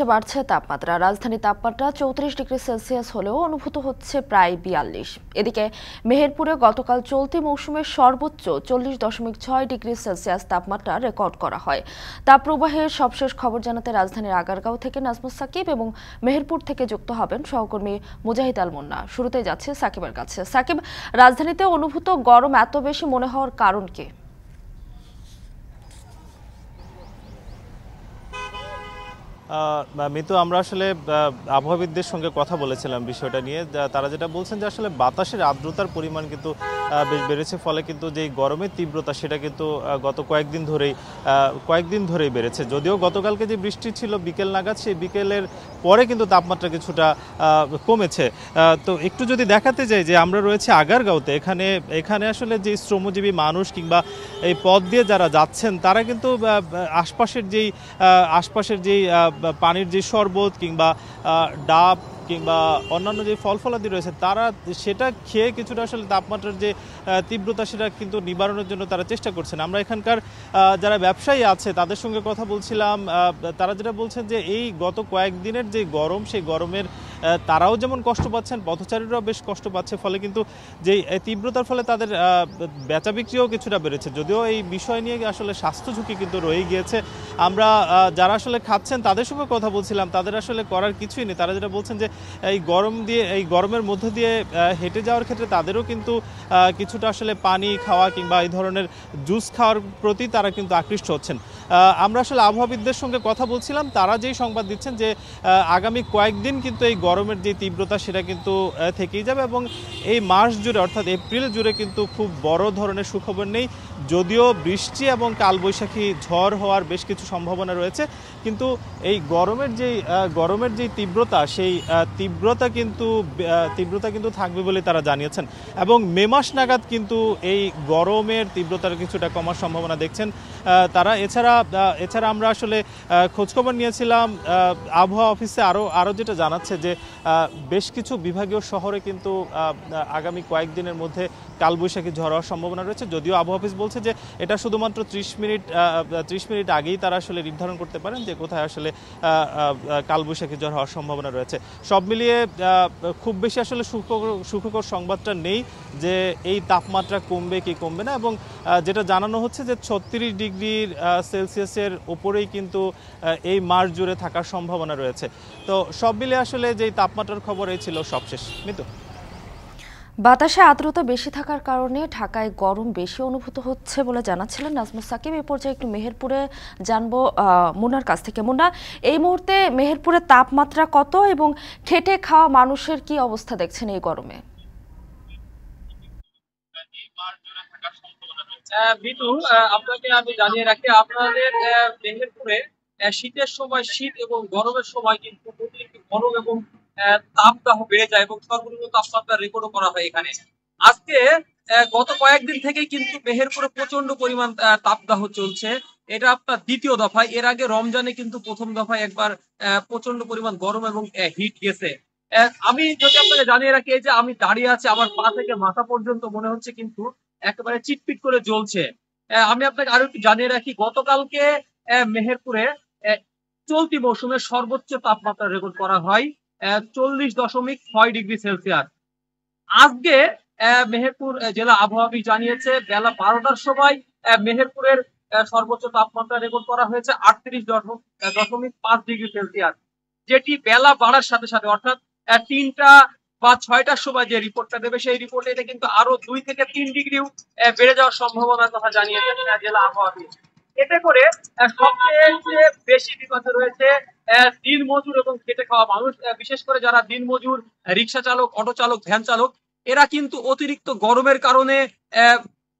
হচ্ছে বাড়ছে তাপমাত্রা রাজধানী তাপমাত্রা চৌত্রিশ ডিগ্রি সেলসিয়াস হলেও অনুভূত হচ্ছে প্রায় বিয়াল্লিশ এদিকে মেহেরপুরে গতকাল চলতি মৌসুমের সর্বোচ্চ চল্লিশ দশমিক ছয় ডিগ্রি সেলসিয়াস তাপমাত্রা রেকর্ড করা হয় তাপপ্রবাহের সবশেষ খবর জানাতে রাজধানীর আগারগাঁও থেকে নাজমুস সাকিব এবং মেহেরপুর থেকে যুক্ত হবেন সহকর্মী মুজাহিদ আল মুন্না শুরুতে যাচ্ছে সাকিবের কাছে সাকিব রাজধানীতে অনুভূত গরম এত বেশি মনে হওয়ার কারণ কি মিতু আমরা আসলে আবহাওয়াবিদদের সঙ্গে কথা বলেছিলাম বিষয়টা নিয়ে তারা যেটা বলছেন যে আসলে বাতাসের আর্দ্রতার পরিমাণ কিন্তু বেশ বেড়েছে ফলে কিন্তু যে গরমের তীব্রতা সেটা কিন্তু গত কয়েকদিন ধরেই কয়েকদিন ধরেই বেড়েছে যদিও গতকালকে যে বৃষ্টি ছিল বিকেল নাগাদ সেই বিকেলের পরে কিন্তু তাপমাত্রা কিছুটা কমেছে তো একটু যদি দেখাতে যাই যে আমরা রয়েছে আগারগাঁওতে এখানে এখানে আসলে যে শ্রমজীবী মানুষ কিংবা এই পথ দিয়ে যারা যাচ্ছেন তারা কিন্তু আশপাশের যেই আশপাশের যেই পানির যে শরবত কিংবা ডাব কিংবা অন্যান্য যে ফল ফলাদি রয়েছে তারা সেটা খেয়ে কিছুটা আসলে তাপমাত্রার যে তীব্রতা সেটা কিন্তু নিবারণের জন্য তারা চেষ্টা করছেন আমরা এখানকার যারা ব্যবসায়ী আছে তাদের সঙ্গে কথা বলছিলাম তারা যেটা বলছেন যে এই গত কয়েকদিনের যে গরম সেই গরমের তারাও যেমন কষ্ট পাচ্ছেন পথচারীরাও বেশ কষ্ট পাচ্ছে ফলে কিন্তু যে তীব্রতার ফলে তাদের বেচা বিক্রিও কিছুটা বেড়েছে যদিও এই বিষয় নিয়ে আসলে স্বাস্থ্য ঝুঁকি কিন্তু রয়ে গিয়েছে আমরা যারা আসলে খাচ্ছেন তাদের সঙ্গে কথা বলছিলাম তাদের আসলে করার কিছুই নেই তারা যেটা বলছেন যে এই গরম দিয়ে এই গরমের মধ্য দিয়ে হেঁটে যাওয়ার ক্ষেত্রে তাদেরও কিন্তু কিছুটা আসলে পানি খাওয়া কিংবা এই ধরনের জুস খাওয়ার প্রতি তারা কিন্তু আকৃষ্ট হচ্ছেন আমরা আসলে আবহাওয়াবিদদের সঙ্গে কথা বলছিলাম তারা যেই সংবাদ দিচ্ছেন যে আগামী কয়েকদিন কিন্তু এই গরমের যে তীব্রতা সেটা কিন্তু থেকেই যাবে এবং এই মাস জুড়ে অর্থাৎ এপ্রিল জুড়ে কিন্তু খুব বড় ধরনের সুখবর নেই যদিও বৃষ্টি এবং কালবৈশাখী ঝড় হওয়ার বেশ কিছু সম্ভাবনা রয়েছে কিন্তু এই গরমের যেই গরমের যেই তীব্রতা সেই তীব্রতা কিন্তু তীব্রতা কিন্তু থাকবে বলে তারা জানিয়েছেন এবং মে মাস নাগাদ কিন্তু এই গরমের তীব্রতার কিছুটা কমার সম্ভাবনা দেখছেন তারা এছাড়া এছাড়া আমরা আসলে খোঁজখবর নিয়েছিলাম আবহাওয়া অফিসে আরও আরও যেটা জানাচ্ছে যে বেশ কিছু বিভাগীয় শহরে কিন্তু আগামী কয়েকদিনের মধ্যে কালবৈশাখী ঝড় হওয়ার সম্ভাবনা রয়েছে যদিও আবহাওয়া অফিস বলছে যে এটা শুধুমাত্র ত্রিশ মিনিট ত্রিশ মিনিট আগেই তারা আসলে নির্ধারণ করতে পারেন যে কোথায় আসলে কালবৈশাখী ঝড় হওয়ার সম্ভাবনা রয়েছে সব মিলিয়ে খুব বেশি আসলে সুখকর সুখকর সংবাদটা নেই যে এই তাপমাত্রা কমবে কি কমবে না এবং যেটা জানানো হচ্ছে যে ছত্রিশ ডিগ্রির সেলসিয়াসের ওপরেই কিন্তু এই মার্চ জুড়ে থাকার সম্ভাবনা রয়েছে তো সব মিলে আসলে যে এই তাপমাত্রার খবর এই ছিল সবশেষ মিতু বাতাসে আর্দ্রতা বেশি থাকার কারণে ঢাকায় গরম বেশি অনুভূত হচ্ছে বলে জানাচ্ছিলেন নাজমুল সাকিব এ পর্যায়ে একটু মেহেরপুরে জানবো মুনার কাছ থেকে মুন্না এই মুহূর্তে মেহেরপুরের তাপমাত্রা কত এবং ঠেটে খাওয়া মানুষের কি অবস্থা দেখছেন এই গরমে বিটু আপনাকে আমি জানিয়ে রাখি আপনাদের মেহেরপুরে শীতের সময় শীত এবং গরমের সময় কিন্তু গরম এবং তাপদাহ বেড়ে যায় এবং সর্বনিম্ন তাপমাত্রার রেকর্ডও করা হয় এখানে আজকে গত কয়েকদিন থেকে কিন্তু মেহেরপুরে প্রচন্ড পরিমাণ তাপদাহ চলছে এটা আপনার দ্বিতীয় দফায় এর আগে রমজানে কিন্তু প্রথম দফায় একবার প্রচন্ড পরিমাণ গরম এবং হিট গেছে আমি যদি আপনাকে জানিয়ে রাখি যে আমি দাঁড়িয়ে আছি আমার পা থেকে মাথা পর্যন্ত মনে হচ্ছে কিন্তু একেবারে চিটপিট করে জ্বলছে আমি আপনাকে আরো একটু জানিয়ে রাখি গতকালকে মেহেরপুরে চলতি মৌসুমে সর্বোচ্চ তাপমাত্রা রেকর্ড করা হয় চল্লিশ দশমিক ছয় ডিগ্রি সেলসিয়াস আজকে মেহেরপুর জেলা আবহাওয়া জানিয়েছে বেলা বারোটার সময় মেহেরপুরের সর্বোচ্চ তাপমাত্রা রেকর্ড করা হয়েছে আটত্রিশ দশমিক পাঁচ ডিগ্রি সেলসিয়াস যেটি বেলা বাড়ার সাথে সাথে অর্থাৎ তিনটা বা ছয়টার সময় যে রিপোর্টটা দেবে সেই রিপোর্টে এটা কিন্তু আরো দুই থেকে তিন ডিগ্রিও বেড়ে যাওয়ার সম্ভাবনার কথা জানিয়েছেন জেলা আবহাওয়া এতে করে সবচেয়ে বেশি বিপদে রয়েছে দিন মজুর এবং খেটে খাওয়া মানুষ বিশেষ করে যারা দিন মজুর রিক্সা চালক অটো চালক ভ্যান চালক এরা কিন্তু অতিরিক্ত গরমের কারণে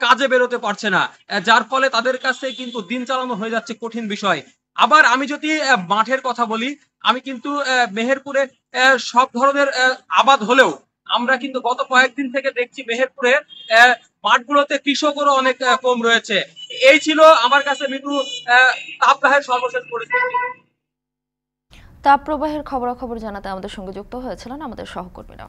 কাজে বেরোতে পারছে না যার ফলে তাদের কাছে কিন্তু দিন চালানো হয়ে যাচ্ছে কঠিন বিষয় আবার আমি যদি মাঠের কথা বলি আমি কিন্তু মেহেরপুরে সব ধরনের আবাদ হলেও আমরা কিন্তু গত কয়েকদিন থেকে দেখছি মেহেরপুরে মাঠগুলোতে কৃষকেরও অনেক কম রয়েছে এই ছিল আমার কাছে মিটু তাপদাহের সর্বশেষ পরিস্থিতি তাপপ্রবাহের খবরাখবর জানাতে আমাদের সঙ্গে যুক্ত হয়েছিলেন আমাদের সহকর্মীরা